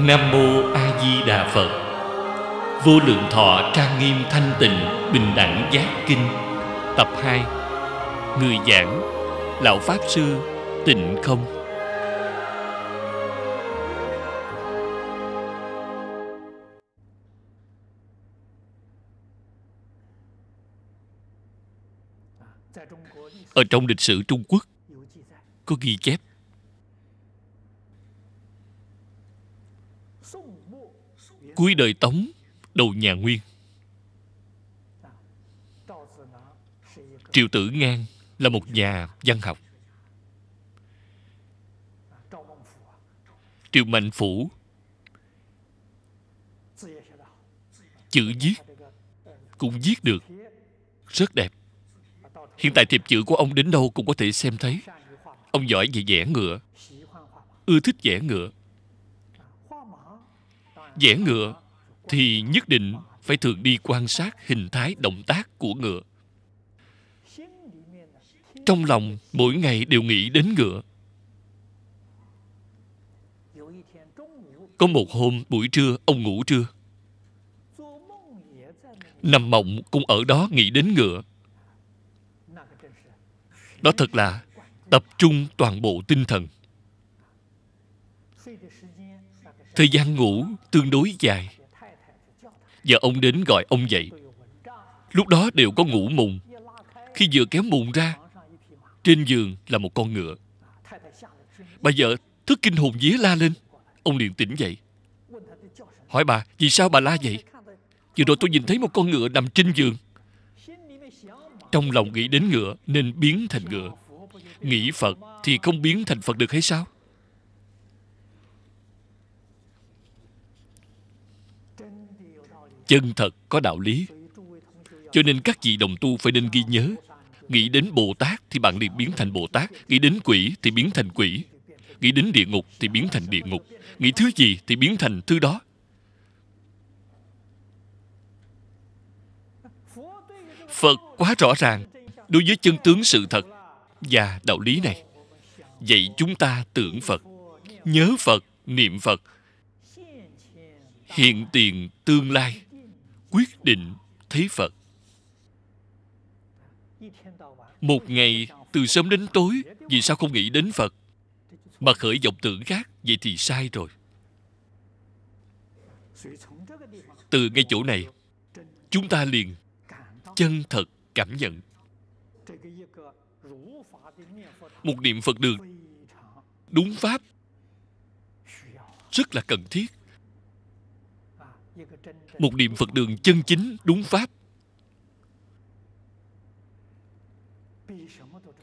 Nam Mô A Di Đà Phật Vô lượng thọ trang nghiêm thanh tịnh Bình đẳng giác kinh Tập 2 Người giảng Lão Pháp Sư Tịnh Không Ở trong lịch sử Trung Quốc Có ghi chép cuối đời tống đầu nhà nguyên triệu tử ngang là một nhà văn học triệu mạnh phủ chữ viết cũng viết được rất đẹp hiện tại thiệp chữ của ông đến đâu cũng có thể xem thấy ông giỏi về vẽ ngựa ưa thích vẽ ngựa vẽ ngựa thì nhất định phải thường đi quan sát hình thái động tác của ngựa trong lòng mỗi ngày đều nghĩ đến ngựa có một hôm buổi trưa ông ngủ trưa nằm mộng cũng ở đó nghĩ đến ngựa đó thật là tập trung toàn bộ tinh thần thời gian ngủ tương đối dài và ông đến gọi ông dậy lúc đó đều có ngủ mùng khi vừa kéo mùng ra trên giường là một con ngựa bà vợ thức kinh hồn vía la lên ông liền tỉnh dậy hỏi bà vì sao bà la vậy vừa rồi tôi nhìn thấy một con ngựa nằm trên giường trong lòng nghĩ đến ngựa nên biến thành ngựa nghĩ phật thì không biến thành phật được hay sao chân thật có đạo lý cho nên các vị đồng tu phải nên ghi nhớ nghĩ đến bồ tát thì bạn liền biến thành bồ tát nghĩ đến quỷ thì biến thành quỷ nghĩ đến địa ngục thì biến thành địa ngục nghĩ thứ gì thì biến thành thứ đó phật quá rõ ràng đối với chân tướng sự thật và đạo lý này vậy chúng ta tưởng phật nhớ phật niệm phật hiện tiền tương lai quyết định thấy phật một ngày từ sớm đến tối vì sao không nghĩ đến phật mà khởi vọng tưởng khác vậy thì sai rồi từ ngay chỗ này chúng ta liền chân thật cảm nhận một niệm phật được đúng pháp rất là cần thiết một niệm phật đường chân chính đúng pháp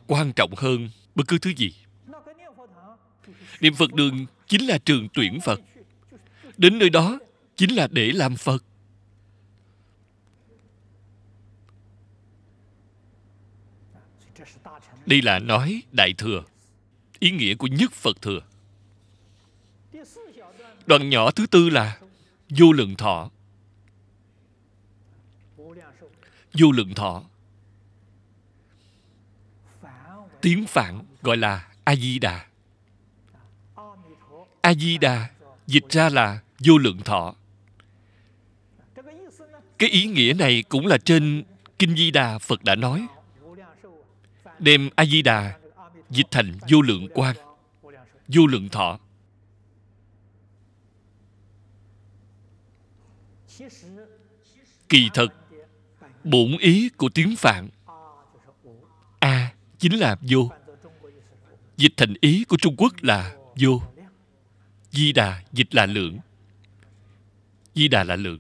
quan trọng hơn bất cứ thứ gì niệm phật đường chính là trường tuyển phật đến nơi đó chính là để làm phật đây là nói đại thừa ý nghĩa của nhất phật thừa đoạn nhỏ thứ tư là vô lượng thọ vô lượng thọ tiếng phạn gọi là a di đà a di đà dịch ra là vô lượng thọ cái ý nghĩa này cũng là trên kinh di đà phật đã nói đem a di đà dịch thành vô lượng quan vô lượng thọ kỳ thật bổn ý của tiếng phạn a à, chính là vô dịch thành ý của trung quốc là vô di đà dịch là lượng di đà là lượng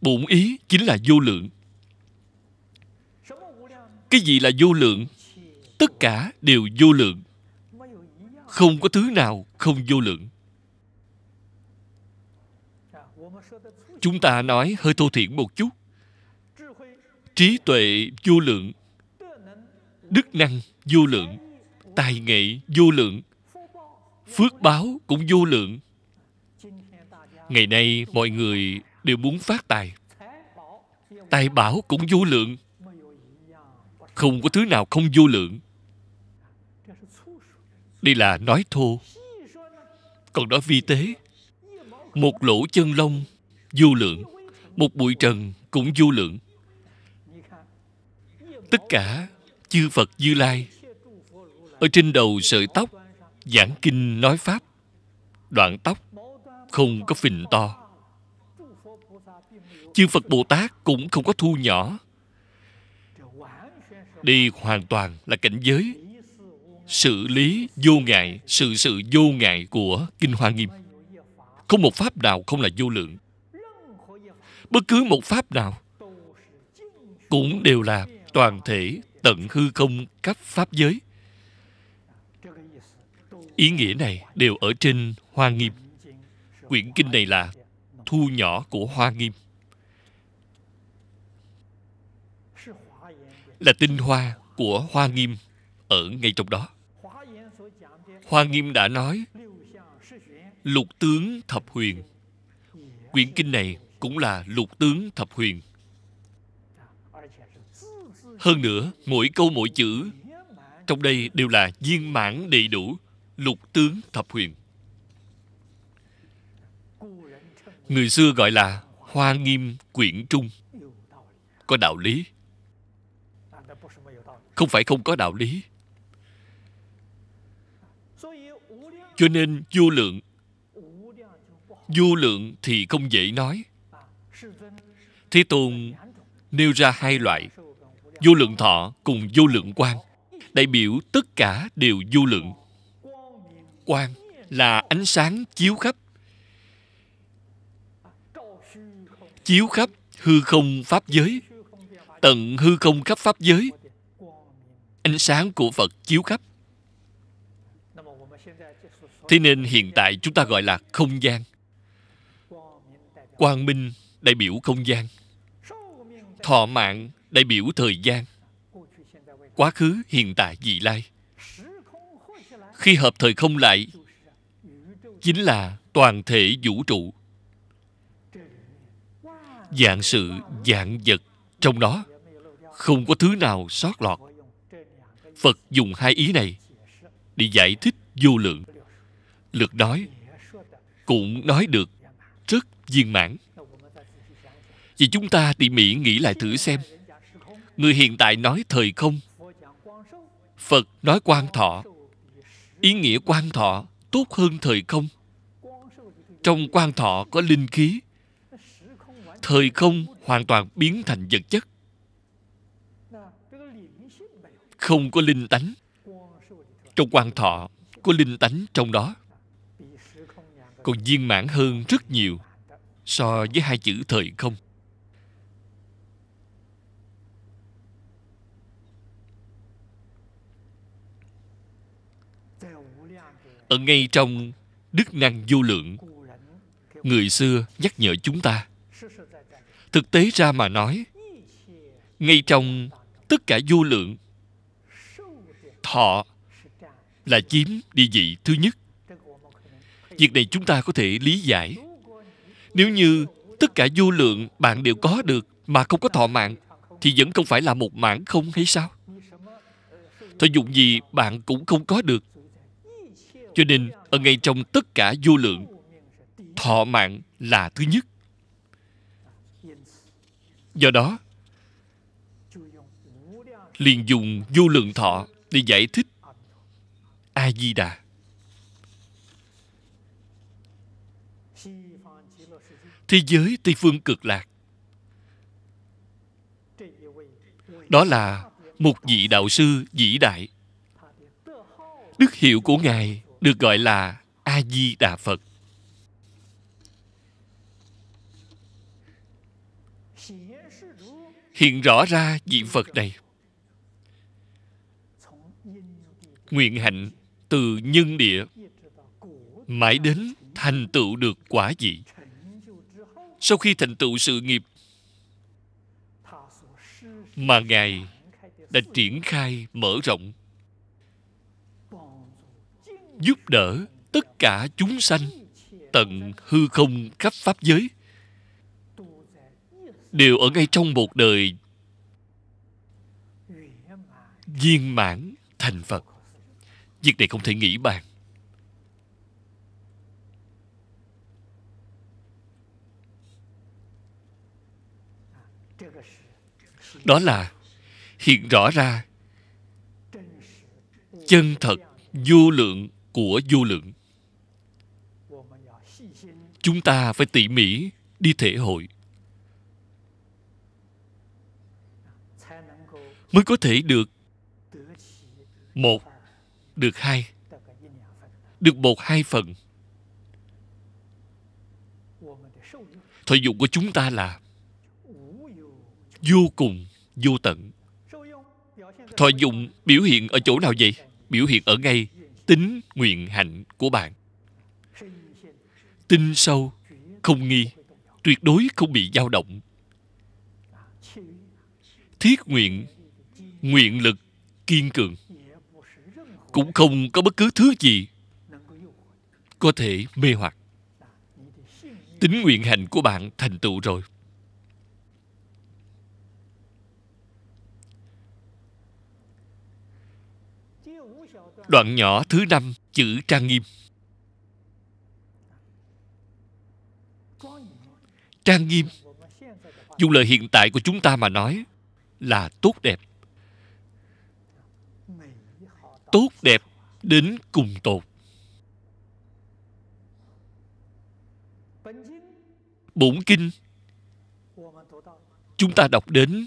bổn ý chính là vô lượng cái gì là vô lượng tất cả đều vô lượng không có thứ nào không vô lượng chúng ta nói hơi thô thiển một chút trí tuệ vô lượng đức năng vô lượng tài nghệ vô lượng phước báo cũng vô lượng ngày nay mọi người đều muốn phát tài tài bảo cũng vô lượng không có thứ nào không vô lượng đây là nói thô còn đó vi tế một lỗ chân lông vô lượng một bụi trần cũng vô lượng tất cả chư phật như lai ở trên đầu sợi tóc giảng kinh nói pháp đoạn tóc không có phình to chư phật bồ tát cũng không có thu nhỏ đi hoàn toàn là cảnh giới sự lý vô ngại sự sự vô ngại của kinh hoa nghiêm không một pháp nào không là vô lượng bất cứ một pháp nào cũng đều là toàn thể tận hư không các pháp giới ý nghĩa này đều ở trên hoa nghiêm quyển kinh này là thu nhỏ của hoa nghiêm là tinh hoa của hoa nghiêm ở ngay trong đó hoa nghiêm đã nói lục tướng thập huyền quyển kinh này cũng là lục tướng thập huyền hơn nữa mỗi câu mỗi chữ trong đây đều là viên mãn đầy đủ lục tướng thập huyền người xưa gọi là hoa nghiêm quyển trung có đạo lý không phải không có đạo lý cho nên vô lượng vô lượng thì không dễ nói thế tôn nêu ra hai loại vô lượng thọ cùng vô lượng quan đại biểu tất cả đều vô lượng quan là ánh sáng chiếu khắp chiếu khắp hư không pháp giới tận hư không khắp pháp giới ánh sáng của phật chiếu khắp thế nên hiện tại chúng ta gọi là không gian quang minh đại biểu không gian thọ mạng đại biểu thời gian quá khứ hiện tại vị lai khi hợp thời không lại chính là toàn thể vũ trụ dạng sự dạng vật trong đó không có thứ nào sót lọt phật dùng hai ý này để giải thích vô lượng lượt nói cũng nói được rất viên mãn vì chúng ta tỉ mỉ nghĩ lại thử xem người hiện tại nói thời không phật nói quan thọ ý nghĩa quan thọ tốt hơn thời không trong quan thọ có linh khí thời không hoàn toàn biến thành vật chất không có linh tánh trong quan thọ có linh tánh trong đó còn viên mãn hơn rất nhiều so với hai chữ thời không ở ngay trong đức năng vô lượng người xưa nhắc nhở chúng ta thực tế ra mà nói ngay trong tất cả vô lượng thọ là chiếm địa vị thứ nhất việc này chúng ta có thể lý giải nếu như tất cả vô lượng bạn đều có được mà không có thọ mạng thì vẫn không phải là một mạng không hay sao thọ dụng gì bạn cũng không có được cho nên ở ngay trong tất cả vô lượng thọ mạng là thứ nhất do đó liền dùng vô lượng thọ để giải thích a di đà thế giới tây phương cực lạc đó là một vị đạo sư vĩ đại đức hiệu của ngài được gọi là a di đà phật hiện rõ ra vị phật này nguyện hạnh từ nhân địa mãi đến thành tựu được quả vị sau khi thành tựu sự nghiệp mà ngài đã triển khai mở rộng giúp đỡ tất cả chúng sanh tận hư không khắp pháp giới đều ở ngay trong một đời viên mãn thành phật việc này không thể nghĩ bàn đó là hiện rõ ra chân thật vô lượng của vô lượng chúng ta phải tỉ mỉ đi thể hội mới có thể được một được hai được một hai phần thời dụng của chúng ta là vô cùng vô tận thọ dụng biểu hiện ở chỗ nào vậy biểu hiện ở ngay tính nguyện hạnh của bạn tin sâu không nghi tuyệt đối không bị dao động thiết nguyện nguyện lực kiên cường cũng không có bất cứ thứ gì có thể mê hoặc tính nguyện hạnh của bạn thành tựu rồi đoạn nhỏ thứ năm chữ trang nghiêm trang nghiêm dùng lời hiện tại của chúng ta mà nói là tốt đẹp tốt đẹp đến cùng tột bổn kinh chúng ta đọc đến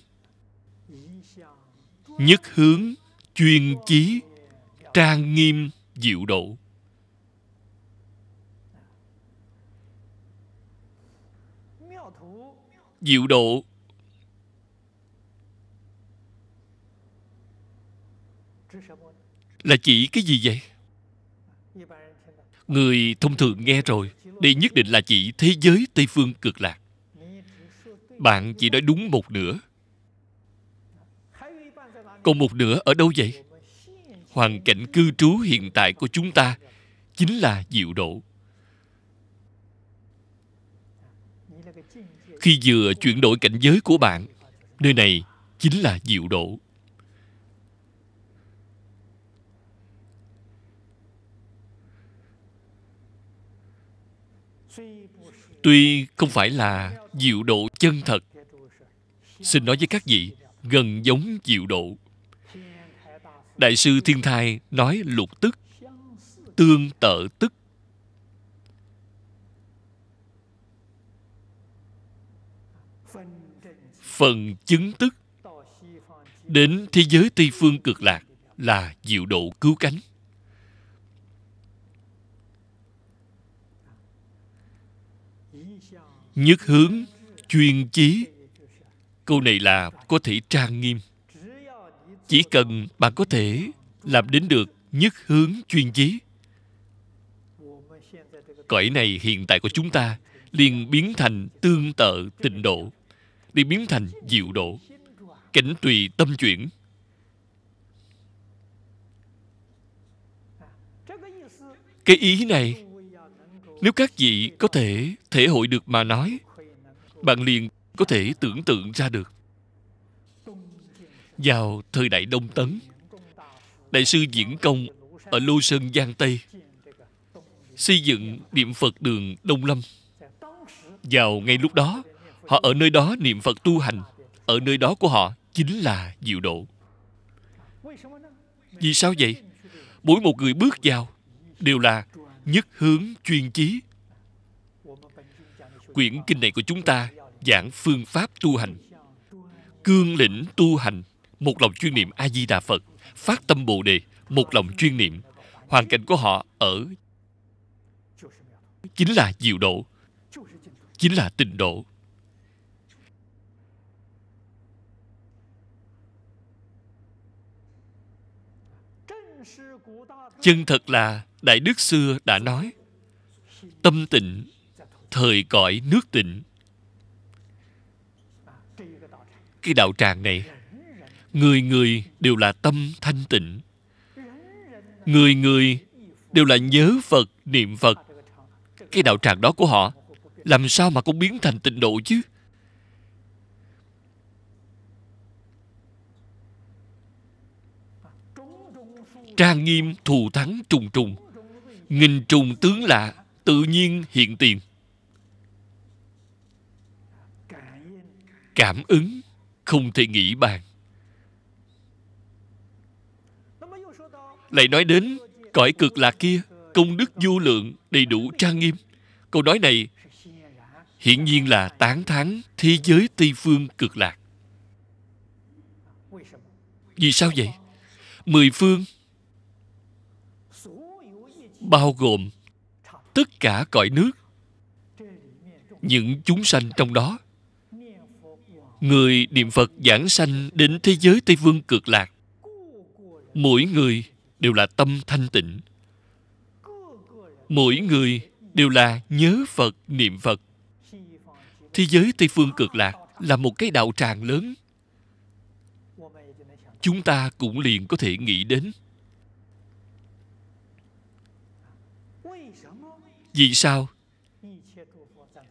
nhất hướng chuyên chí trang nghiêm diệu độ diệu độ là chỉ cái gì vậy người thông thường nghe rồi đây nhất định là chỉ thế giới tây phương cực lạc bạn chỉ nói đúng một nửa còn một nửa ở đâu vậy hoàn cảnh cư trú hiện tại của chúng ta chính là diệu độ khi vừa chuyển đổi cảnh giới của bạn nơi này chính là diệu độ tuy không phải là diệu độ chân thật xin nói với các vị gần giống diệu độ Đại sư Thiên Thai nói lục tức, tương tự tức. Phần chứng tức đến thế giới Tây Phương cực lạc là diệu độ cứu cánh. Nhất hướng, chuyên chí. Câu này là có thể trang nghiêm chỉ cần bạn có thể làm đến được nhất hướng chuyên chí cõi này hiện tại của chúng ta liền biến thành tương tự tịnh độ đi biến thành diệu độ cảnh tùy tâm chuyển cái ý này nếu các vị có thể thể hội được mà nói bạn liền có thể tưởng tượng ra được vào thời đại Đông Tấn. Đại sư Diễn Công ở Lô Sơn Giang Tây xây dựng niệm Phật đường Đông Lâm. Vào ngay lúc đó, họ ở nơi đó niệm Phật tu hành. Ở nơi đó của họ chính là diệu độ. Vì sao vậy? Mỗi một người bước vào đều là nhất hướng chuyên chí. Quyển kinh này của chúng ta giảng phương pháp tu hành, cương lĩnh tu hành một lòng chuyên niệm a di đà phật phát tâm bồ đề một lòng chuyên niệm hoàn cảnh của họ ở chính là diệu độ chính là tịnh độ chân thật là đại đức xưa đã nói tâm tịnh thời cõi nước tịnh cái đạo tràng này người người đều là tâm thanh tịnh người người đều là nhớ phật niệm phật cái đạo tràng đó của họ làm sao mà cũng biến thành tịnh độ chứ trang nghiêm thù thắng trùng trùng nghìn trùng tướng lạ tự nhiên hiện tiền cảm ứng không thể nghĩ bàn lại nói đến cõi cực lạc kia công đức vô lượng đầy đủ trang nghiêm câu nói này hiển nhiên là tán thán thế giới tây phương cực lạc vì sao vậy mười phương bao gồm tất cả cõi nước những chúng sanh trong đó người niệm phật giảng sanh đến thế giới tây phương cực lạc mỗi người đều là tâm thanh tịnh mỗi người đều là nhớ phật niệm phật thế giới tây phương cực lạc là một cái đạo tràng lớn chúng ta cũng liền có thể nghĩ đến vì sao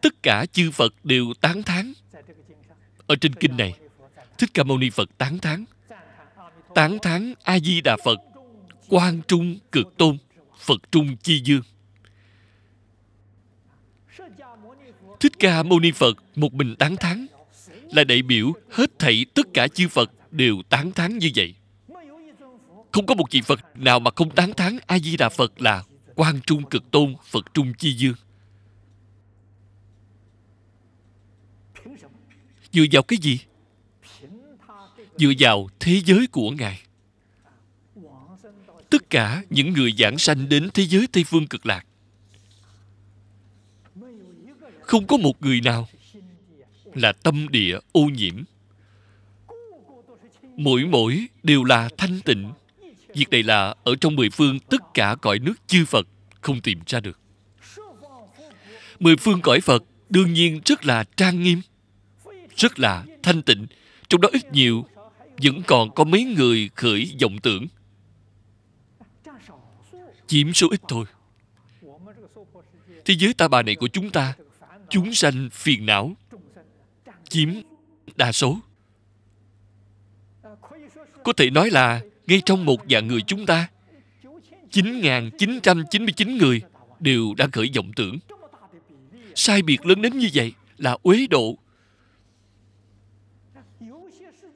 tất cả chư phật đều tán thán ở trên kinh này thích ca mâu ni phật tán thán tán thán a di đà phật quan trung cực tôn phật trung chi dương thích ca mâu ni phật một mình tán thán là đại biểu hết thảy tất cả chư phật đều tán thán như vậy không có một vị phật nào mà không tán thán a di đà phật là quan trung cực tôn phật trung chi dương dựa vào cái gì dựa vào thế giới của ngài tất cả những người giảng sanh đến thế giới Tây Phương cực lạc. Không có một người nào là tâm địa ô nhiễm. Mỗi mỗi đều là thanh tịnh. Việc này là ở trong mười phương tất cả cõi nước chư Phật không tìm ra được. Mười phương cõi Phật đương nhiên rất là trang nghiêm, rất là thanh tịnh. Trong đó ít nhiều vẫn còn có mấy người khởi vọng tưởng chiếm số ít thôi thế giới ta bà này của chúng ta chúng sanh phiền não chiếm đa số có thể nói là ngay trong một vạn người chúng ta 9.999 người đều đã khởi vọng tưởng sai biệt lớn đến như vậy là uế độ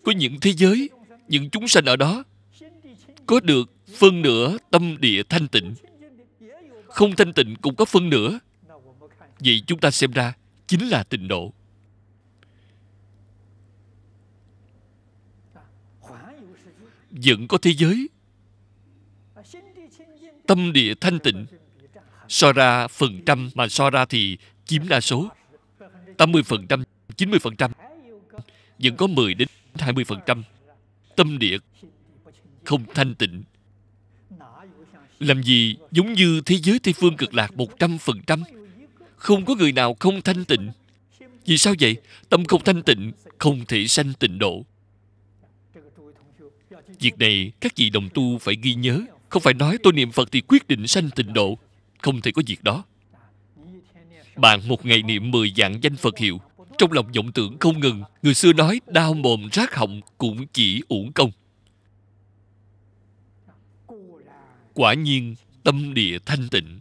có những thế giới những chúng sanh ở đó có được phân nửa tâm địa thanh tịnh không thanh tịnh cũng có phân nửa vậy chúng ta xem ra chính là tịnh độ vẫn có thế giới tâm địa thanh tịnh so ra phần trăm mà so ra thì chiếm đa số 80%, 90% vẫn có 10 đến 20% tâm địa không thanh tịnh làm gì giống như thế giới Tây Phương cực lạc 100% Không có người nào không thanh tịnh Vì sao vậy? Tâm không thanh tịnh Không thể sanh tịnh độ Việc này các vị đồng tu phải ghi nhớ Không phải nói tôi niệm Phật thì quyết định sanh tịnh độ Không thể có việc đó Bạn một ngày niệm 10 dạng danh Phật hiệu Trong lòng vọng tưởng không ngừng Người xưa nói đau mồm rác họng cũng chỉ uổng công quả nhiên tâm địa thanh tịnh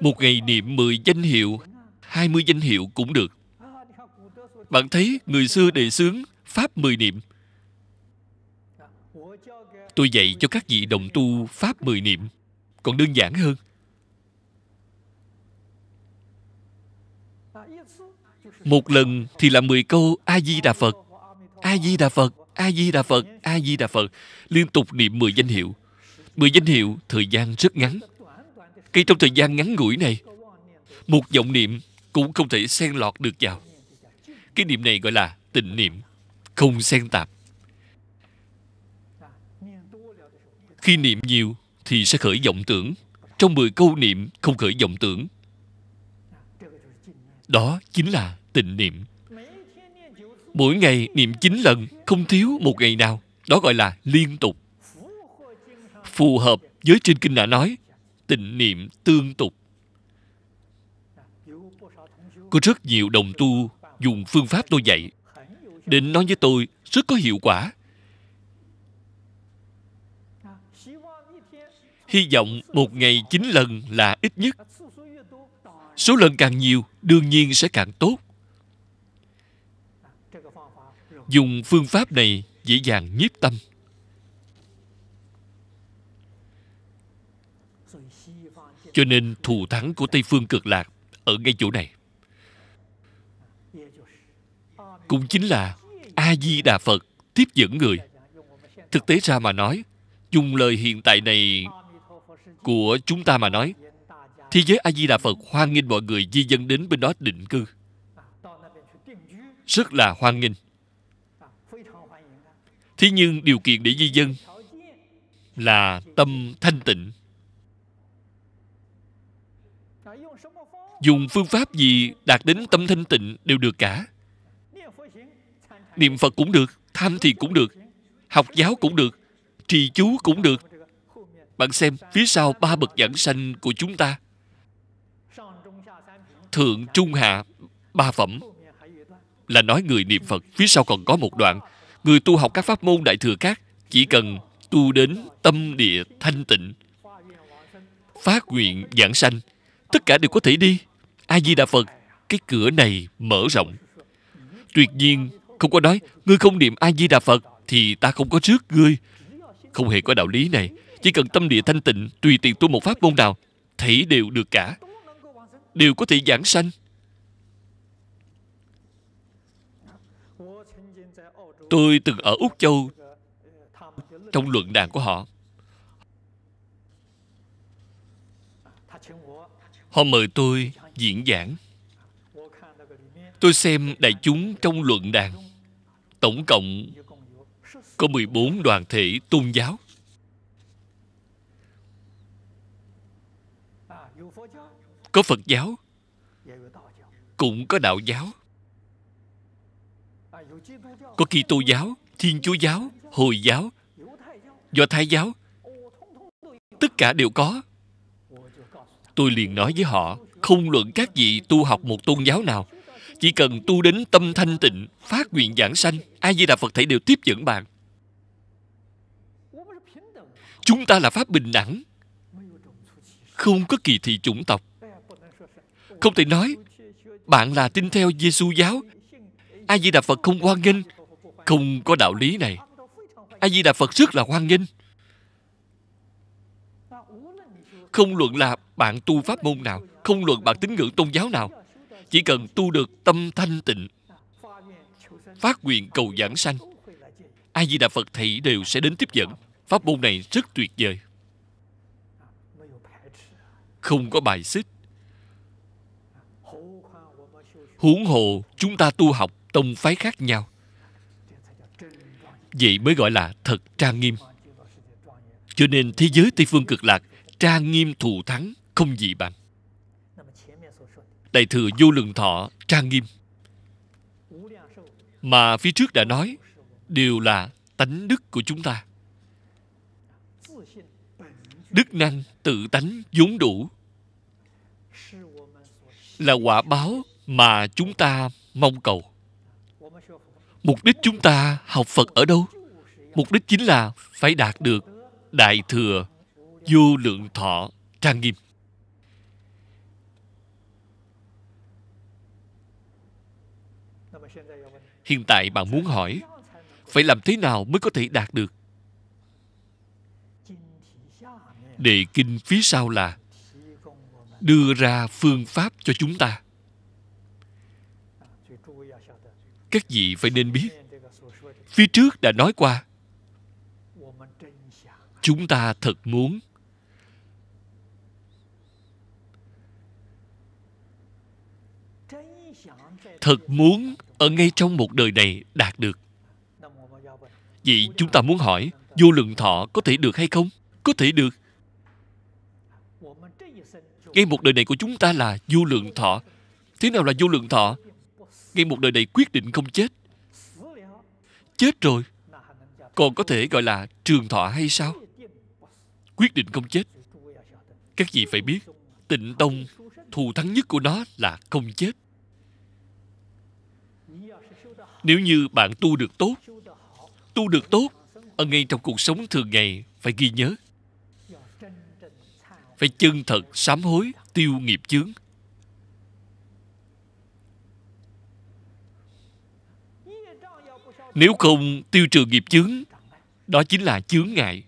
một ngày niệm 10 danh hiệu 20 danh hiệu cũng được bạn thấy người xưa đề xướng pháp 10 niệm tôi dạy cho các vị đồng tu pháp 10 niệm còn đơn giản hơn một lần thì là 10 câu a di đà phật a di đà phật a di đà phật a di đà phật liên tục niệm 10 danh hiệu Mười danh hiệu thời gian rất ngắn Ngay trong thời gian ngắn ngủi này Một vọng niệm cũng không thể xen lọt được vào Cái niệm này gọi là tịnh niệm Không xen tạp Khi niệm nhiều thì sẽ khởi vọng tưởng Trong 10 câu niệm không khởi vọng tưởng Đó chính là tịnh niệm Mỗi ngày niệm 9 lần Không thiếu một ngày nào Đó gọi là liên tục phù hợp với trên kinh đã nói tình niệm tương tục có rất nhiều đồng tu dùng phương pháp tôi dạy định nói với tôi rất có hiệu quả hy vọng một ngày chín lần là ít nhất số lần càng nhiều đương nhiên sẽ càng tốt dùng phương pháp này dễ dàng nhiếp tâm cho nên thù thắng của tây phương cực lạc ở ngay chỗ này cũng chính là a di đà phật tiếp dẫn người thực tế ra mà nói dùng lời hiện tại này của chúng ta mà nói thế giới a di đà phật hoan nghênh mọi người di dân đến bên đó định cư rất là hoan nghênh thế nhưng điều kiện để di dân là tâm thanh tịnh dùng phương pháp gì đạt đến tâm thanh tịnh đều được cả niệm phật cũng được tham thì cũng được học giáo cũng được trì chú cũng được bạn xem phía sau ba bậc giảng sanh của chúng ta thượng trung hạ ba phẩm là nói người niệm phật phía sau còn có một đoạn người tu học các pháp môn đại thừa khác chỉ cần tu đến tâm địa thanh tịnh phát nguyện giảng sanh tất cả đều có thể đi a di đà phật cái cửa này mở rộng tuyệt nhiên không có nói ngươi không niệm a di đà phật thì ta không có trước ngươi không hề có đạo lý này chỉ cần tâm địa thanh tịnh tùy tiện tu một pháp môn nào thấy đều được cả đều có thể giảng sanh tôi từng ở úc châu trong luận đàn của họ họ mời tôi diễn giảng tôi xem đại chúng trong luận đàn tổng cộng có 14 đoàn thể tôn giáo có phật giáo cũng có đạo giáo có kỳ tô giáo thiên chúa giáo hồi giáo do thái giáo tất cả đều có tôi liền nói với họ không luận các vị tu học một tôn giáo nào chỉ cần tu đến tâm thanh tịnh phát nguyện giảng sanh ai di đà phật thể đều tiếp dẫn bạn chúng ta là pháp bình đẳng không có kỳ thị chủng tộc không thể nói bạn là tin theo giê xu giáo ai di đà phật không hoan nghênh không có đạo lý này ai di đà phật rất là hoan nghênh không luận là bạn tu pháp môn nào không luận bạn tín ngưỡng tôn giáo nào chỉ cần tu được tâm thanh tịnh phát nguyện cầu giảng sanh ai di đà phật thầy đều sẽ đến tiếp dẫn pháp môn này rất tuyệt vời không có bài xích huống hồ chúng ta tu học tông phái khác nhau vậy mới gọi là thật trang nghiêm cho nên thế giới tây phương cực lạc trang nghiêm thù thắng không gì bằng đại thừa vô lượng thọ trang nghiêm mà phía trước đã nói đều là tánh đức của chúng ta đức năng tự tánh vốn đủ là quả báo mà chúng ta mong cầu mục đích chúng ta học phật ở đâu mục đích chính là phải đạt được đại thừa vô lượng thọ trang nghiêm hiện tại bạn muốn hỏi phải làm thế nào mới có thể đạt được đề kinh phía sau là đưa ra phương pháp cho chúng ta các vị phải nên biết phía trước đã nói qua chúng ta thật muốn thật muốn ở ngay trong một đời này đạt được vậy chúng ta muốn hỏi vô lượng thọ có thể được hay không có thể được ngay một đời này của chúng ta là vô lượng thọ thế nào là vô lượng thọ ngay một đời này quyết định không chết chết rồi còn có thể gọi là trường thọ hay sao quyết định không chết các vị phải biết tịnh tông thù thắng nhất của nó là không chết nếu như bạn tu được tốt tu được tốt ở ngay trong cuộc sống thường ngày phải ghi nhớ phải chân thật sám hối tiêu nghiệp chướng nếu không tiêu trừ nghiệp chướng đó chính là chướng ngại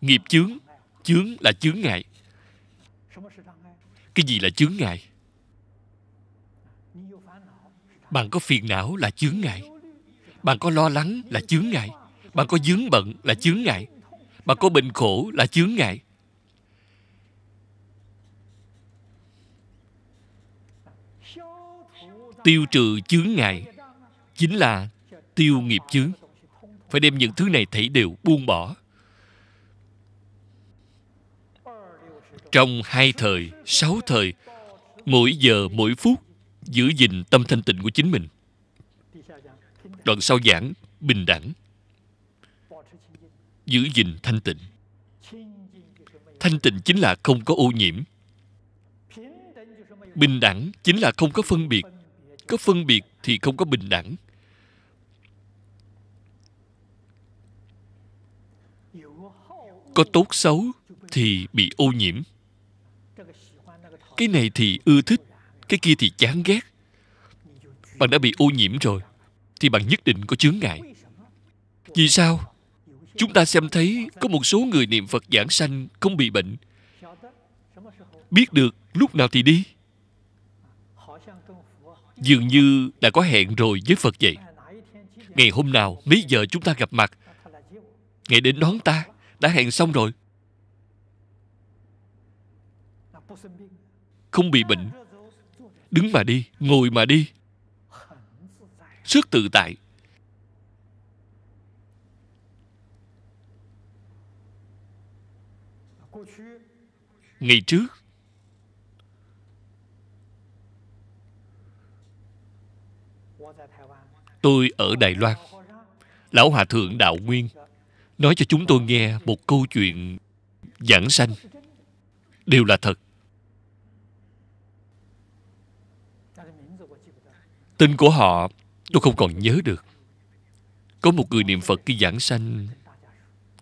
nghiệp chướng chướng là chướng ngại cái gì là chướng ngại bạn có phiền não là chướng ngại bạn có lo lắng là chướng ngại bạn có dướng bận là chướng ngại bạn có bệnh khổ là chướng ngại tiêu trừ chướng ngại chính là tiêu nghiệp chướng phải đem những thứ này thảy đều buông bỏ trong hai thời sáu thời mỗi giờ mỗi phút giữ gìn tâm thanh tịnh của chính mình đoạn sau giảng bình đẳng giữ gìn thanh tịnh thanh tịnh chính là không có ô nhiễm bình đẳng chính là không có phân biệt có phân biệt thì không có bình đẳng có tốt xấu thì bị ô nhiễm cái này thì ưa thích cái kia thì chán ghét bạn đã bị ô nhiễm rồi thì bạn nhất định có chướng ngại vì sao chúng ta xem thấy có một số người niệm phật giảng sanh không bị bệnh biết được lúc nào thì đi dường như đã có hẹn rồi với phật vậy ngày hôm nào mấy giờ chúng ta gặp mặt ngày đến đón ta đã hẹn xong rồi không bị bệnh đứng mà đi ngồi mà đi rất tự tại ngày trước tôi ở đài loan lão hòa thượng đạo nguyên nói cho chúng tôi nghe một câu chuyện giảng sanh đều là thật Tên của họ tôi không còn nhớ được Có một người niệm Phật khi giảng sanh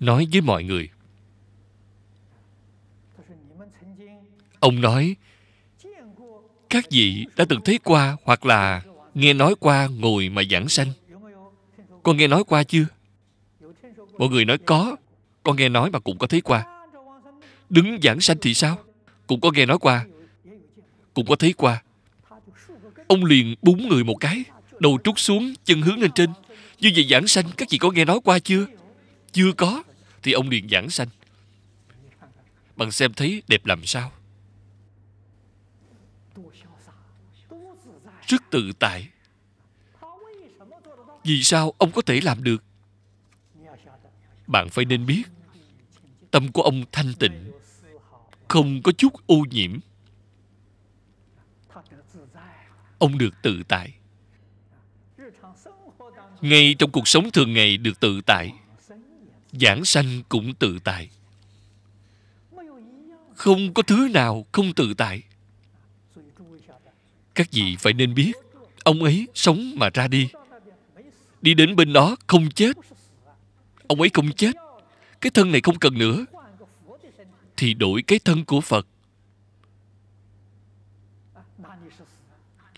Nói với mọi người Ông nói Các vị đã từng thấy qua Hoặc là nghe nói qua ngồi mà giảng sanh Con nghe nói qua chưa? Mọi người nói có Con nghe nói mà cũng có thấy qua Đứng giảng sanh thì sao? Cũng có nghe nói qua Cũng có thấy qua Ông liền búng người một cái Đầu trút xuống, chân hướng lên trên Như vậy giảng sanh, các chị có nghe nói qua chưa? Chưa có Thì ông liền giảng sanh Bằng xem thấy đẹp làm sao Rất tự tại Vì sao ông có thể làm được? Bạn phải nên biết Tâm của ông thanh tịnh Không có chút ô nhiễm ông được tự tại ngay trong cuộc sống thường ngày được tự tại giảng sanh cũng tự tại không có thứ nào không tự tại các vị phải nên biết ông ấy sống mà ra đi đi đến bên đó không chết ông ấy không chết cái thân này không cần nữa thì đổi cái thân của phật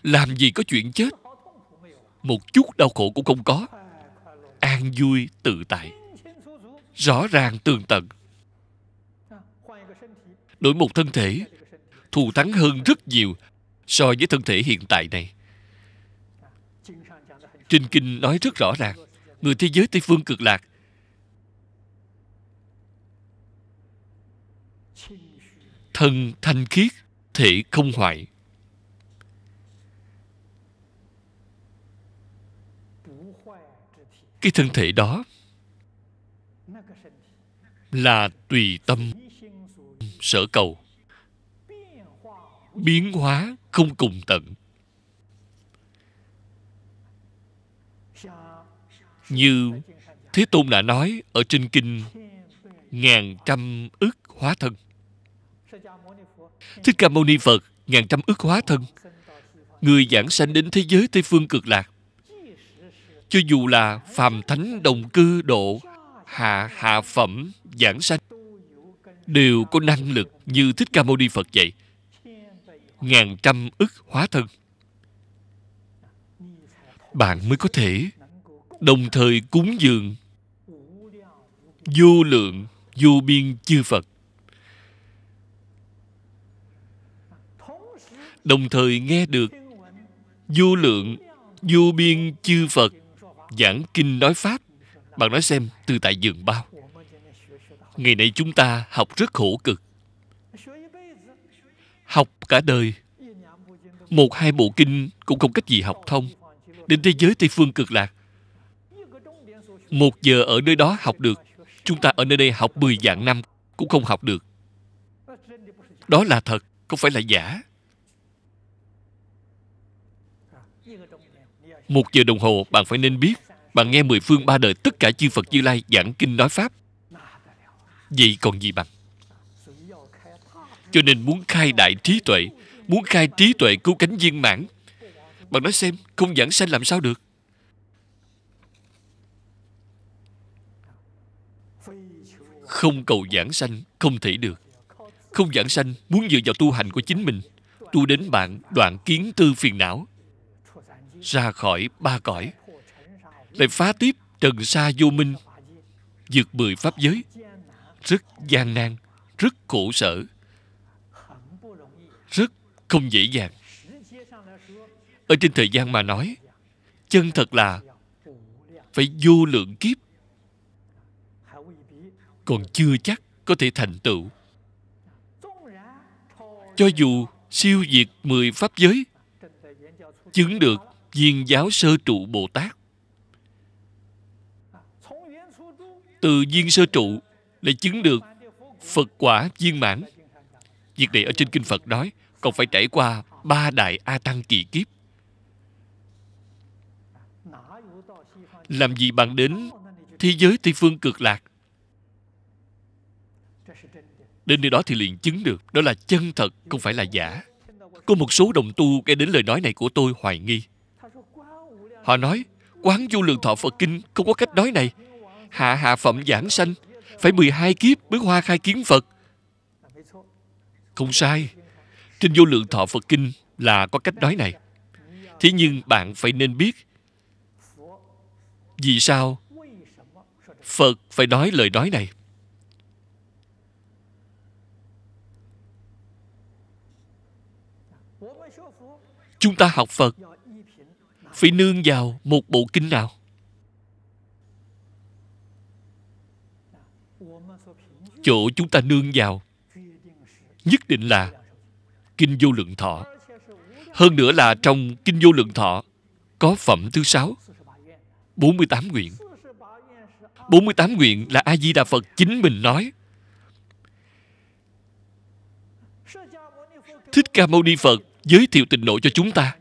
làm gì có chuyện chết một chút đau khổ cũng không có an vui tự tại rõ ràng tường tận đổi một thân thể thù thắng hơn rất nhiều so với thân thể hiện tại này trên kinh nói rất rõ ràng người thế giới tây phương cực lạc thân thanh khiết thể không hoại cái thân thể đó là tùy tâm sở cầu biến hóa không cùng tận như thế tôn đã nói ở trên kinh ngàn trăm ức hóa thân thích ca mâu ni phật ngàn trăm ức hóa thân người giảng sanh đến thế giới tây phương cực lạc cho dù là phàm thánh đồng cư độ hạ hạ phẩm giảng sanh đều có năng lực như thích ca mâu ni phật vậy ngàn trăm ức hóa thân bạn mới có thể đồng thời cúng dường vô lượng vô biên chư phật đồng thời nghe được vô lượng vô biên chư phật giảng kinh nói pháp bạn nói xem từ tại giường bao ngày nay chúng ta học rất khổ cực học cả đời một hai bộ kinh cũng không cách gì học thông đến thế giới tây phương cực lạc một giờ ở nơi đó học được chúng ta ở nơi đây học mười vạn năm cũng không học được đó là thật không phải là giả một giờ đồng hồ bạn phải nên biết bạn nghe mười phương ba đời tất cả chư Phật Như Lai giảng kinh nói Pháp Vậy còn gì bằng Cho nên muốn khai đại trí tuệ Muốn khai trí tuệ cứu cánh viên mãn Bạn nói xem Không giảng sanh làm sao được Không cầu giảng sanh Không thể được Không giảng sanh Muốn dựa vào tu hành của chính mình Tu đến bạn đoạn kiến tư phiền não Ra khỏi ba cõi lại phá tiếp trần sa vô minh vượt mười pháp giới rất gian nan rất khổ sở rất không dễ dàng ở trên thời gian mà nói chân thật là phải vô lượng kiếp còn chưa chắc có thể thành tựu cho dù siêu diệt mười pháp giới chứng được viên giáo sơ trụ bồ tát từ duyên sơ trụ để chứng được Phật quả viên mãn. Việc này ở trên Kinh Phật nói còn phải trải qua ba đại A Tăng kỳ kiếp. Làm gì bằng đến thế giới Tây Phương cực lạc? Đến nơi đó thì liền chứng được Đó là chân thật, không phải là giả Có một số đồng tu nghe đến lời nói này của tôi hoài nghi Họ nói Quán du lượng thọ Phật Kinh không có cách nói này hạ hạ phẩm giảng sanh phải 12 kiếp mới hoa khai kiến Phật. Không sai. Trên vô lượng thọ Phật Kinh là có cách nói này. Thế nhưng bạn phải nên biết vì sao Phật phải nói lời nói này. Chúng ta học Phật phải nương vào một bộ kinh nào? chỗ chúng ta nương vào nhất định là kinh vô lượng thọ hơn nữa là trong kinh vô lượng thọ có phẩm thứ sáu 48 nguyện 48 nguyện là A-di-đà Phật chính mình nói Thích Ca Mâu Ni Phật giới thiệu tịnh độ cho chúng ta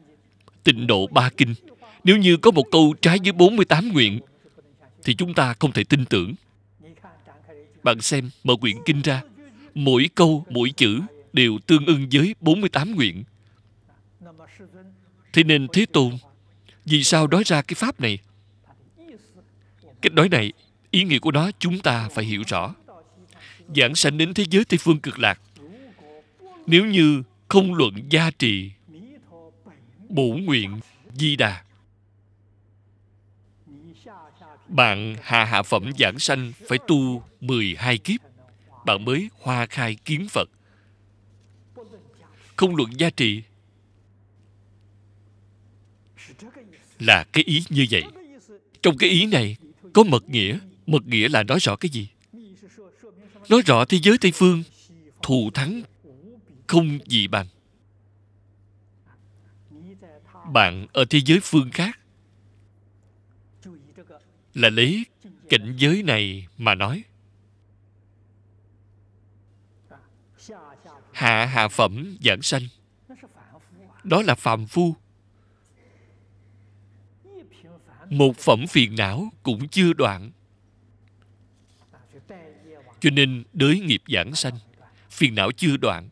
Tịnh độ ba kinh Nếu như có một câu trái với 48 nguyện Thì chúng ta không thể tin tưởng bạn xem, mở quyển kinh ra, mỗi câu, mỗi chữ đều tương ưng với 48 nguyện. Thế nên Thế Tôn, vì sao nói ra cái pháp này? Cách nói này, ý nghĩa của nó chúng ta phải hiểu rõ. Giảng sanh đến thế giới Tây Phương cực lạc. Nếu như không luận gia trì, bổ nguyện, di đà, bạn hạ hạ phẩm giảng sanh phải tu 12 kiếp Bạn mới hoa khai kiến Phật Không luận giá trị Là cái ý như vậy Trong cái ý này có mật nghĩa Mật nghĩa là nói rõ cái gì? Nói rõ thế giới Tây Phương Thù thắng không gì bằng Bạn ở thế giới phương khác là lấy cảnh giới này mà nói hạ hạ phẩm giảng sanh đó là phàm phu một phẩm phiền não cũng chưa đoạn cho nên đới nghiệp giảng sanh phiền não chưa đoạn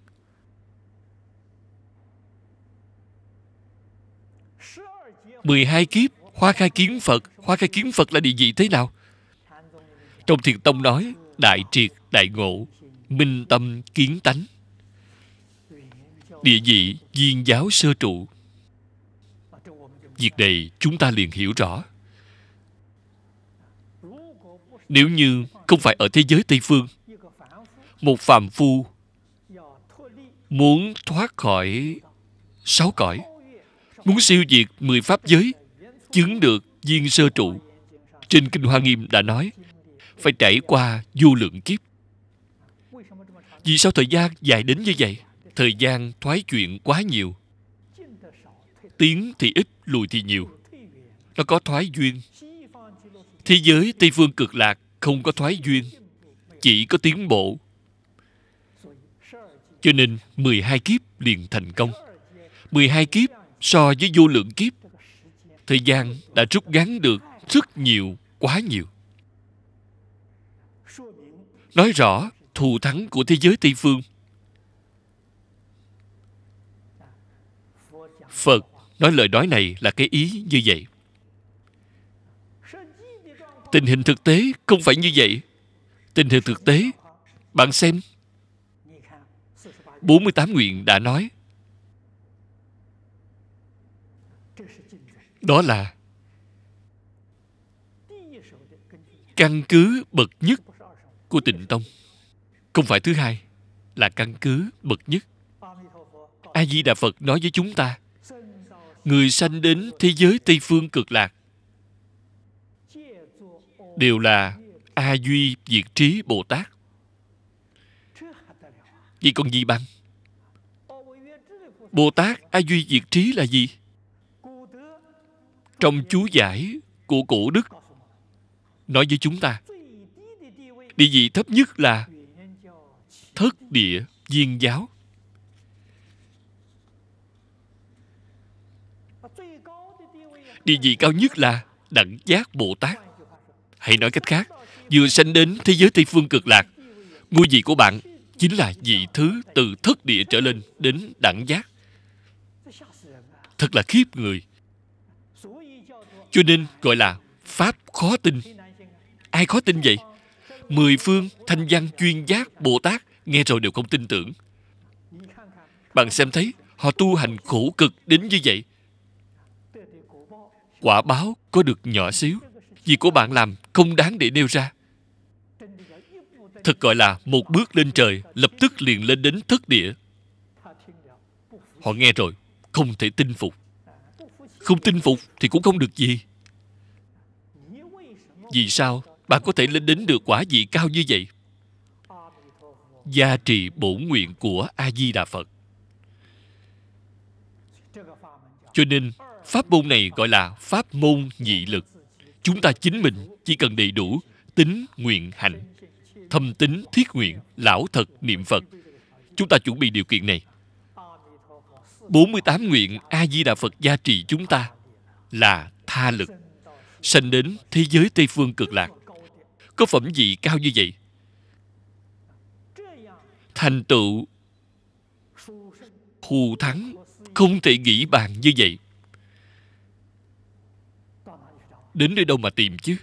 mười hai kiếp Khoa khai kiến Phật khoa khai kiến Phật là địa vị thế nào Trong thiền tông nói Đại triệt, đại ngộ Minh tâm, kiến tánh Địa vị viên giáo sơ trụ Việc này chúng ta liền hiểu rõ Nếu như không phải ở thế giới Tây Phương Một phàm phu Muốn thoát khỏi sáu cõi Muốn siêu diệt mười pháp giới chứng được viên sơ trụ trên kinh hoa nghiêm đã nói phải trải qua vô lượng kiếp vì sao thời gian dài đến như vậy thời gian thoái chuyện quá nhiều tiến thì ít lùi thì nhiều nó có thoái duyên thế giới tây phương cực lạc không có thoái duyên chỉ có tiến bộ cho nên 12 kiếp liền thành công 12 kiếp so với vô lượng kiếp thời gian đã rút ngắn được rất nhiều quá nhiều nói rõ thù thắng của thế giới tây phương phật nói lời nói này là cái ý như vậy tình hình thực tế không phải như vậy tình hình thực tế bạn xem 48 nguyện đã nói đó là căn cứ bậc nhất của tịnh tông không phải thứ hai là căn cứ bậc nhất a di đà phật nói với chúng ta người sanh đến thế giới tây phương cực lạc đều là a duy diệt trí bồ tát vậy còn gì bằng bồ tát a duy diệt trí là gì trong chú giải của cổ đức nói với chúng ta địa vị thấp nhất là thất địa viên giáo địa vị cao nhất là đẳng giác bồ tát hãy nói cách khác vừa sanh đến thế giới tây phương cực lạc ngôi vị của bạn chính là vị thứ từ thất địa trở lên đến đẳng giác thật là khiếp người cho nên gọi là Pháp khó tin. Ai khó tin vậy? Mười phương, thanh văn, chuyên giác, Bồ Tát nghe rồi đều không tin tưởng. Bạn xem thấy họ tu hành khổ cực đến như vậy. Quả báo có được nhỏ xíu. Việc của bạn làm không đáng để nêu ra. Thật gọi là một bước lên trời lập tức liền lên đến thất địa. Họ nghe rồi, không thể tin phục. Không tin phục thì cũng không được gì Vì sao bạn có thể lên đến được quả vị cao như vậy Gia trì bổn nguyện của A-di-đà Phật Cho nên Pháp môn này gọi là Pháp môn nhị lực Chúng ta chính mình chỉ cần đầy đủ Tính nguyện hạnh Thâm tính thiết nguyện Lão thật niệm Phật Chúng ta chuẩn bị điều kiện này 48 nguyện A-di-đà Phật gia trì chúng ta là tha lực, sanh đến thế giới Tây Phương cực lạc. Có phẩm vị cao như vậy, thành tựu thù thắng không thể nghĩ bàn như vậy đến nơi đâu mà tìm chứ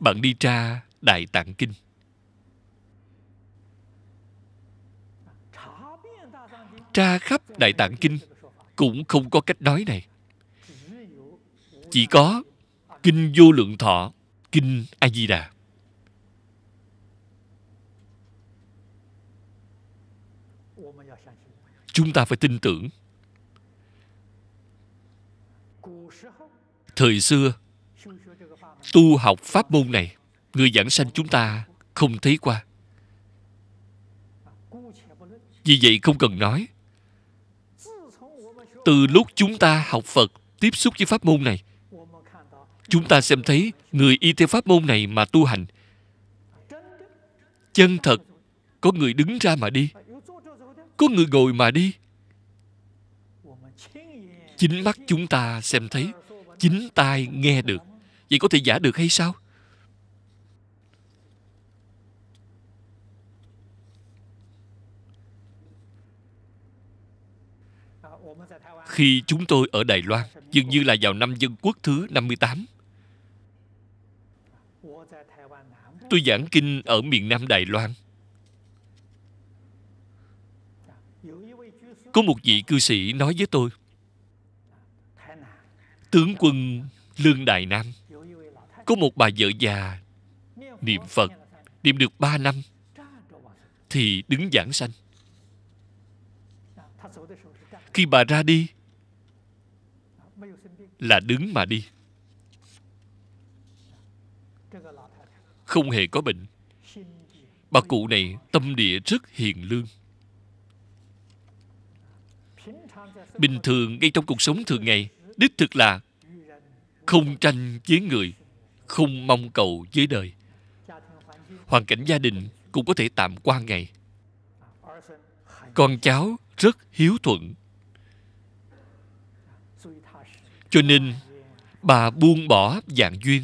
bạn đi tra đại tạng kinh tra khắp Đại Tạng Kinh cũng không có cách nói này. Chỉ có Kinh Vô Lượng Thọ, Kinh A-di-đà. Chúng ta phải tin tưởng. Thời xưa, tu học pháp môn này, người giảng sanh chúng ta không thấy qua. Vì vậy không cần nói từ lúc chúng ta học phật tiếp xúc với pháp môn này chúng ta xem thấy người y theo pháp môn này mà tu hành chân thật có người đứng ra mà đi có người ngồi mà đi chính mắt chúng ta xem thấy chính tai nghe được vậy có thể giả được hay sao khi chúng tôi ở Đài Loan, dường như là vào năm dân quốc thứ 58. Tôi giảng kinh ở miền Nam Đài Loan. Có một vị cư sĩ nói với tôi Tướng quân Lương Đại Nam Có một bà vợ già Niệm Phật Niệm được ba năm Thì đứng giảng sanh Khi bà ra đi là đứng mà đi không hề có bệnh bà cụ này tâm địa rất hiền lương bình thường ngay trong cuộc sống thường ngày đích thực là không tranh với người không mong cầu với đời hoàn cảnh gia đình cũng có thể tạm qua ngày con cháu rất hiếu thuận cho nên bà buông bỏ dạng duyên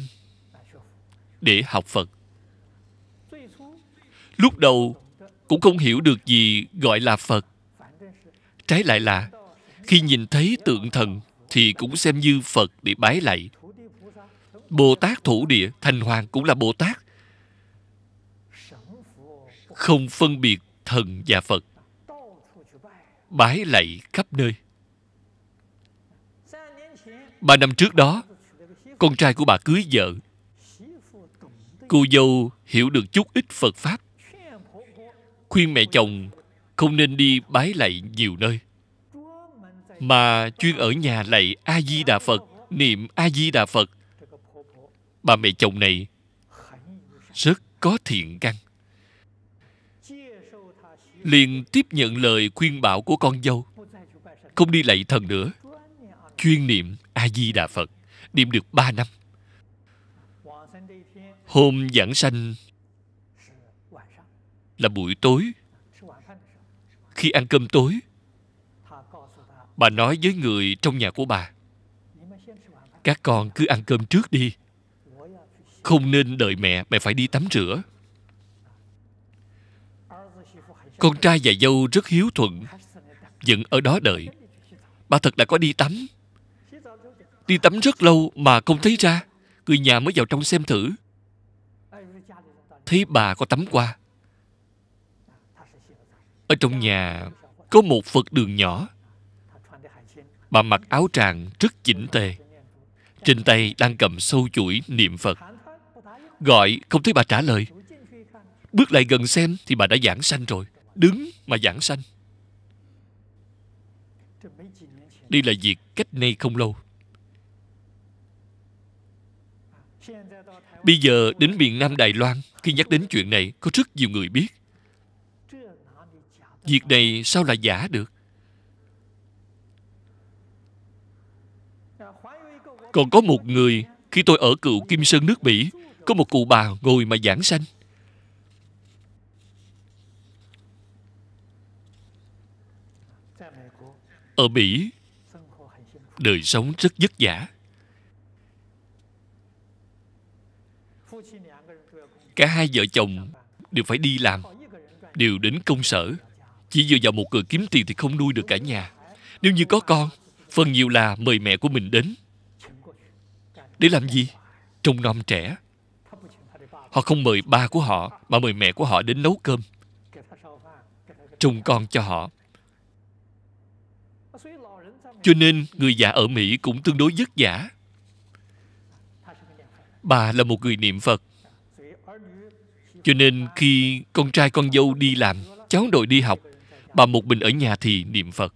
để học phật lúc đầu cũng không hiểu được gì gọi là phật trái lại là khi nhìn thấy tượng thần thì cũng xem như phật để bái lạy bồ tát thủ địa thành hoàng cũng là bồ tát không phân biệt thần và phật bái lạy khắp nơi ba năm trước đó con trai của bà cưới vợ cô dâu hiểu được chút ít phật pháp khuyên mẹ chồng không nên đi bái lạy nhiều nơi mà chuyên ở nhà lạy a di đà phật niệm a di đà phật bà mẹ chồng này rất có thiện căn liền tiếp nhận lời khuyên bảo của con dâu không đi lạy thần nữa chuyên niệm a di đà phật niệm được 3 năm hôm giảng sanh là buổi tối khi ăn cơm tối bà nói với người trong nhà của bà các con cứ ăn cơm trước đi không nên đợi mẹ mẹ phải đi tắm rửa con trai và dâu rất hiếu thuận vẫn ở đó đợi bà thật đã có đi tắm Đi tắm rất lâu mà không thấy ra Người nhà mới vào trong xem thử Thấy bà có tắm qua Ở trong nhà Có một Phật đường nhỏ Bà mặc áo tràng rất chỉnh tề Trên tay đang cầm sâu chuỗi niệm Phật Gọi không thấy bà trả lời Bước lại gần xem thì bà đã giảng sanh rồi Đứng mà giảng sanh Đây là việc cách nay không lâu Bây giờ đến miền Nam Đài Loan Khi nhắc đến chuyện này Có rất nhiều người biết Việc này sao là giả được Còn có một người Khi tôi ở cựu Kim Sơn nước Mỹ Có một cụ bà ngồi mà giảng sanh Ở Mỹ Đời sống rất vất vả cả hai vợ chồng đều phải đi làm đều đến công sở chỉ dựa vào một cửa kiếm tiền thì không nuôi được cả nhà nếu như có con phần nhiều là mời mẹ của mình đến để làm gì trông nom trẻ họ không mời ba của họ mà mời mẹ của họ đến nấu cơm trông con cho họ cho nên người già ở mỹ cũng tương đối vất vả bà là một người niệm phật cho nên khi con trai con dâu đi làm cháu nội đi học bà một mình ở nhà thì niệm phật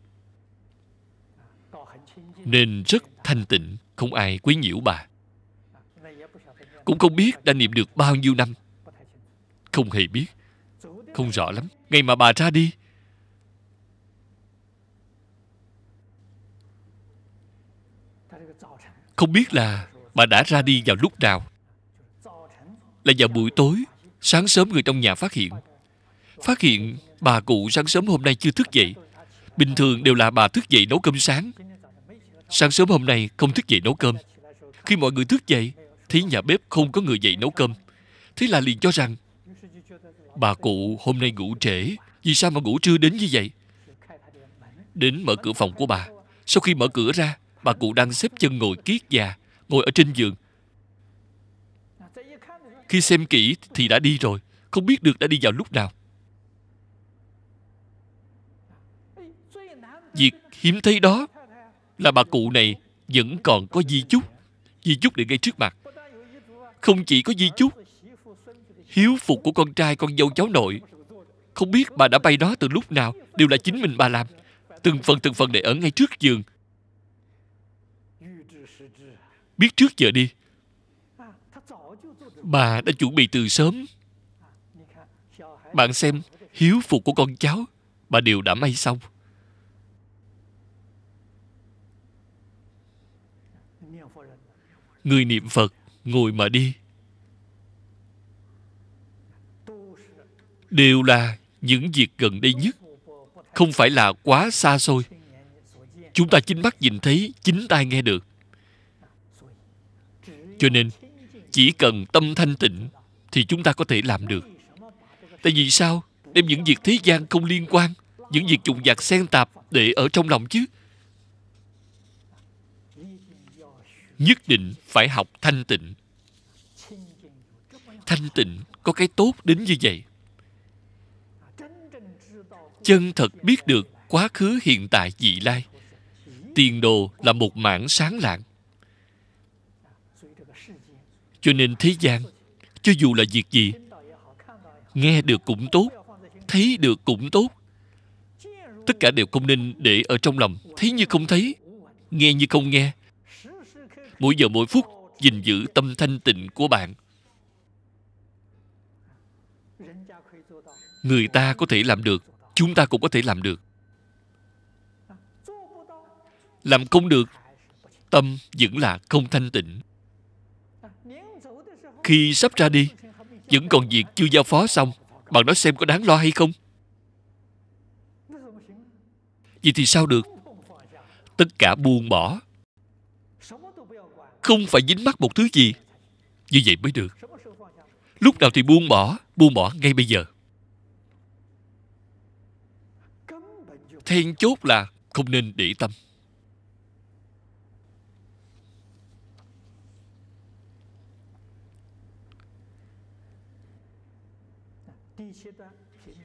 nên rất thanh tịnh không ai quấy nhiễu bà cũng không biết đã niệm được bao nhiêu năm không hề biết không rõ lắm ngày mà bà ra đi không biết là bà đã ra đi vào lúc nào là vào buổi tối Sáng sớm người trong nhà phát hiện Phát hiện bà cụ sáng sớm hôm nay chưa thức dậy Bình thường đều là bà thức dậy nấu cơm sáng Sáng sớm hôm nay không thức dậy nấu cơm Khi mọi người thức dậy Thấy nhà bếp không có người dậy nấu cơm Thế là liền cho rằng Bà cụ hôm nay ngủ trễ Vì sao mà ngủ trưa đến như vậy Đến mở cửa phòng của bà Sau khi mở cửa ra Bà cụ đang xếp chân ngồi kiết già Ngồi ở trên giường khi xem kỹ thì đã đi rồi Không biết được đã đi vào lúc nào Việc hiếm thấy đó Là bà cụ này vẫn còn có di chúc Di chúc để ngay trước mặt Không chỉ có di chúc Hiếu phục của con trai con dâu cháu nội Không biết bà đã bay đó từ lúc nào Đều là chính mình bà làm Từng phần từng phần để ở ngay trước giường Biết trước giờ đi bà đã chuẩn bị từ sớm bạn xem hiếu phục của con cháu bà đều đã may xong người niệm phật ngồi mà đi đều là những việc gần đây nhất không phải là quá xa xôi chúng ta chính mắt nhìn thấy chính tai nghe được cho nên chỉ cần tâm thanh tịnh thì chúng ta có thể làm được tại vì sao đem những việc thế gian không liên quan những việc trùng dạc xen tạp để ở trong lòng chứ nhất định phải học thanh tịnh thanh tịnh có cái tốt đến như vậy chân thật biết được quá khứ hiện tại dị lai tiền đồ là một mảng sáng lạng cho nên thế gian cho dù là việc gì nghe được cũng tốt thấy được cũng tốt tất cả đều không nên để ở trong lòng thấy như không thấy nghe như không nghe mỗi giờ mỗi phút gìn giữ tâm thanh tịnh của bạn người ta có thể làm được chúng ta cũng có thể làm được làm không được tâm vẫn là không thanh tịnh khi sắp ra đi vẫn còn việc chưa giao phó xong bạn nói xem có đáng lo hay không vậy thì sao được tất cả buông bỏ không phải dính mắc một thứ gì như vậy mới được lúc nào thì buông bỏ buông bỏ ngay bây giờ then chốt là không nên để tâm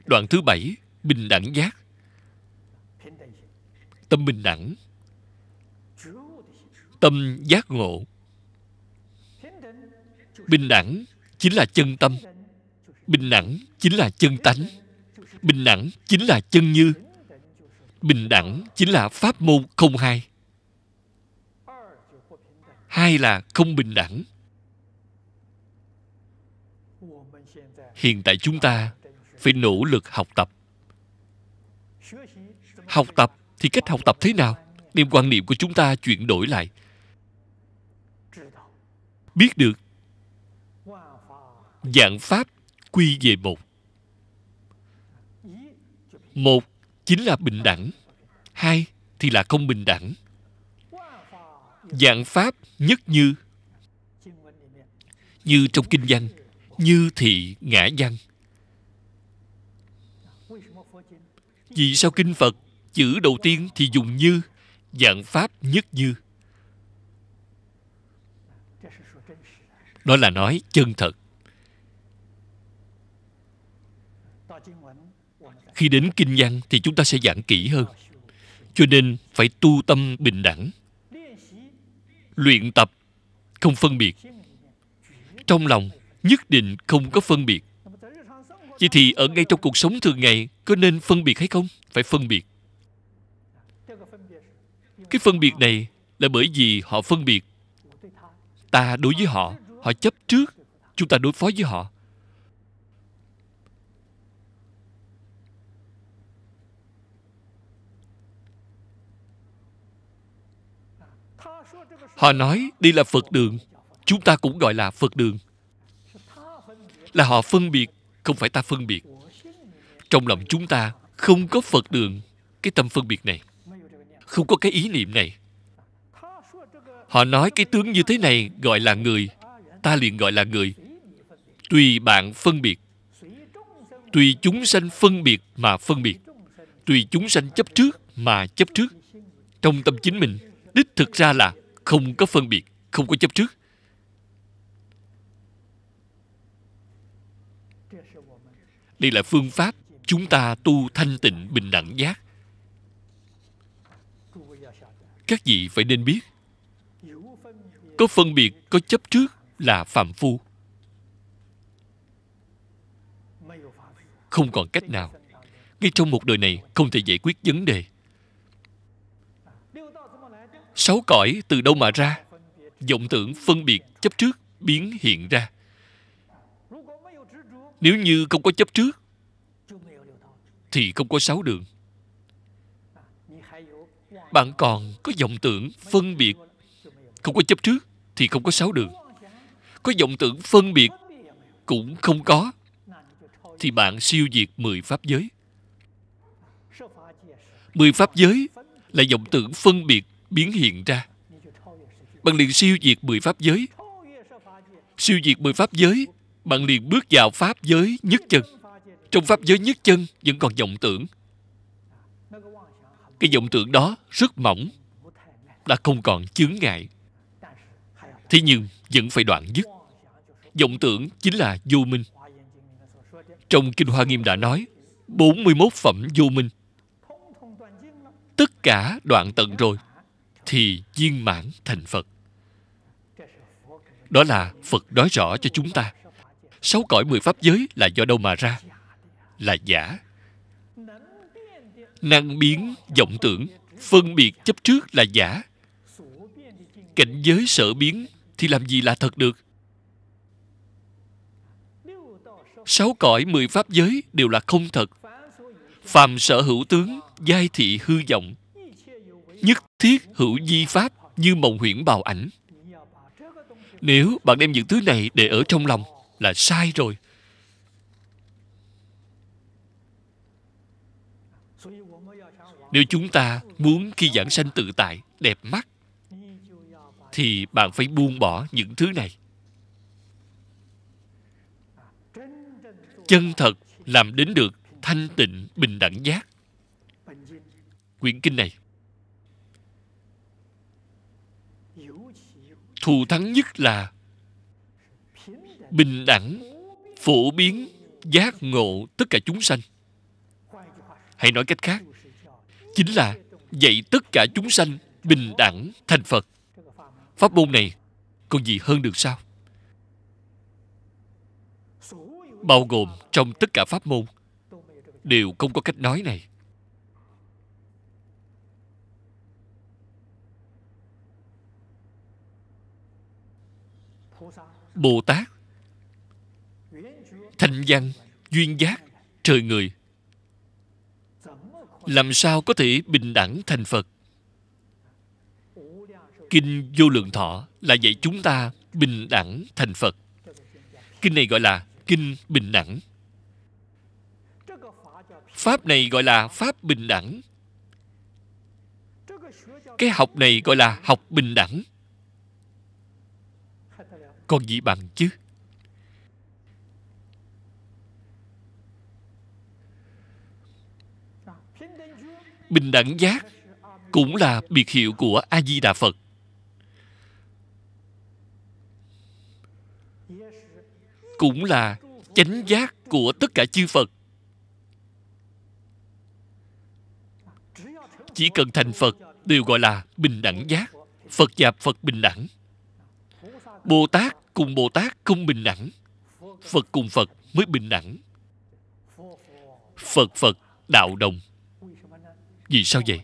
Đoạn thứ bảy Bình đẳng giác Tâm bình đẳng Tâm giác ngộ Bình đẳng chính là chân tâm Bình đẳng chính là chân tánh Bình đẳng chính là chân như Bình đẳng chính là pháp môn không hai Hai là không bình đẳng Hiện tại chúng ta phải nỗ lực học tập học tập thì cách học tập thế nào Niềm quan niệm của chúng ta chuyển đổi lại biết được dạng pháp quy về một một chính là bình đẳng hai thì là không bình đẳng dạng pháp nhất như như trong kinh văn như thị ngã văn Vì sao kinh Phật Chữ đầu tiên thì dùng như Dạng pháp nhất như Đó là nói chân thật Khi đến kinh văn thì chúng ta sẽ giảng kỹ hơn Cho nên phải tu tâm bình đẳng Luyện tập không phân biệt Trong lòng nhất định không có phân biệt vậy thì ở ngay trong cuộc sống thường ngày có nên phân biệt hay không phải phân biệt cái phân biệt này là bởi vì họ phân biệt ta đối với họ họ chấp trước chúng ta đối phó với họ họ nói đây là phật đường chúng ta cũng gọi là phật đường là họ phân biệt không phải ta phân biệt trong lòng chúng ta không có phật đường cái tâm phân biệt này không có cái ý niệm này họ nói cái tướng như thế này gọi là người ta liền gọi là người tùy bạn phân biệt tùy chúng sanh phân biệt mà phân biệt tùy chúng sanh chấp trước mà chấp trước trong tâm chính mình đích thực ra là không có phân biệt không có chấp trước đây là phương pháp chúng ta tu thanh tịnh bình đẳng giác các vị phải nên biết có phân biệt có chấp trước là phạm phu không còn cách nào ngay trong một đời này không thể giải quyết vấn đề sáu cõi từ đâu mà ra vọng tưởng phân biệt chấp trước biến hiện ra nếu như không có chấp trước thì không có sáu đường bạn còn có vọng tưởng phân biệt không có chấp trước thì không có sáu đường có vọng tưởng phân biệt cũng không có thì bạn siêu diệt mười pháp giới mười pháp giới là vọng tưởng phân biệt biến hiện ra bạn liền siêu diệt mười pháp giới siêu diệt mười pháp giới bạn liền bước vào pháp giới nhất chân trong pháp giới nhất chân vẫn còn vọng tưởng cái vọng tưởng đó rất mỏng đã không còn chướng ngại thế nhưng vẫn phải đoạn dứt vọng tưởng chính là vô minh trong kinh hoa nghiêm đã nói 41 phẩm vô minh tất cả đoạn tận rồi thì viên mãn thành phật đó là phật nói rõ cho chúng ta sáu cõi mười pháp giới là do đâu mà ra là giả năng biến vọng tưởng phân biệt chấp trước là giả cảnh giới sở biến thì làm gì là thật được sáu cõi mười pháp giới đều là không thật phàm sở hữu tướng giai thị hư vọng nhất thiết hữu di pháp như mộng huyễn bào ảnh nếu bạn đem những thứ này để ở trong lòng là sai rồi nếu chúng ta muốn khi giảng sanh tự tại đẹp mắt thì bạn phải buông bỏ những thứ này chân thật làm đến được thanh tịnh bình đẳng giác quyển kinh này thù thắng nhất là bình đẳng phổ biến giác ngộ tất cả chúng sanh hãy nói cách khác chính là dạy tất cả chúng sanh bình đẳng thành phật pháp môn này còn gì hơn được sao bao gồm trong tất cả pháp môn đều không có cách nói này bồ tát thanh văn duyên giác trời người làm sao có thể bình đẳng thành phật kinh vô lượng thọ là dạy chúng ta bình đẳng thành phật kinh này gọi là kinh bình đẳng pháp này gọi là pháp bình đẳng cái học này gọi là học bình đẳng còn gì bằng chứ bình đẳng giác cũng là biệt hiệu của a di đà phật cũng là chánh giác của tất cả chư phật chỉ cần thành phật đều gọi là bình đẳng giác phật và phật bình đẳng bồ tát cùng bồ tát không bình đẳng phật cùng phật mới bình đẳng phật phật đạo đồng vì sao vậy?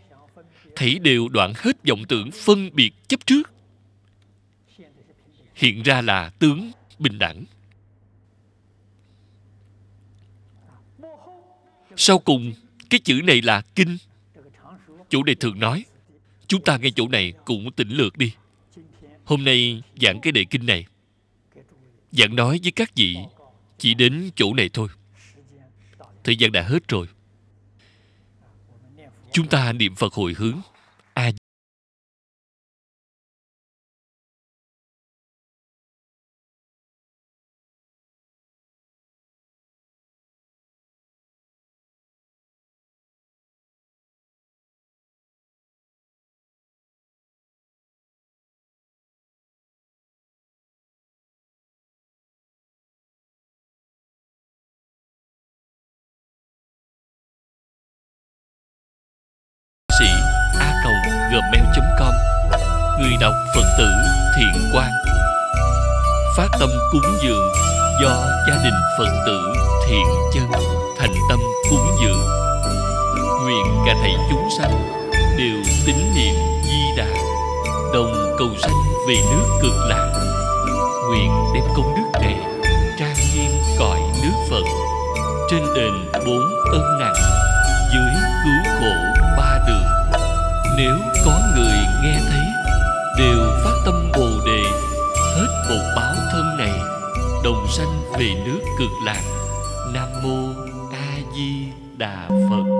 thấy đều đoạn hết vọng tưởng phân biệt chấp trước. Hiện ra là tướng bình đẳng. Sau cùng, cái chữ này là kinh. Chủ đề thường nói, chúng ta nghe chỗ này cũng tỉnh lược đi. Hôm nay giảng cái đề kinh này. Giảng nói với các vị chỉ đến chỗ này thôi. Thời gian đã hết rồi chúng ta niệm phật hồi hướng phật tử thiện chân thành tâm cúng dường nguyện cả thầy chúng sanh đều tín niệm di đà đồng cầu sanh về nước cực đà phật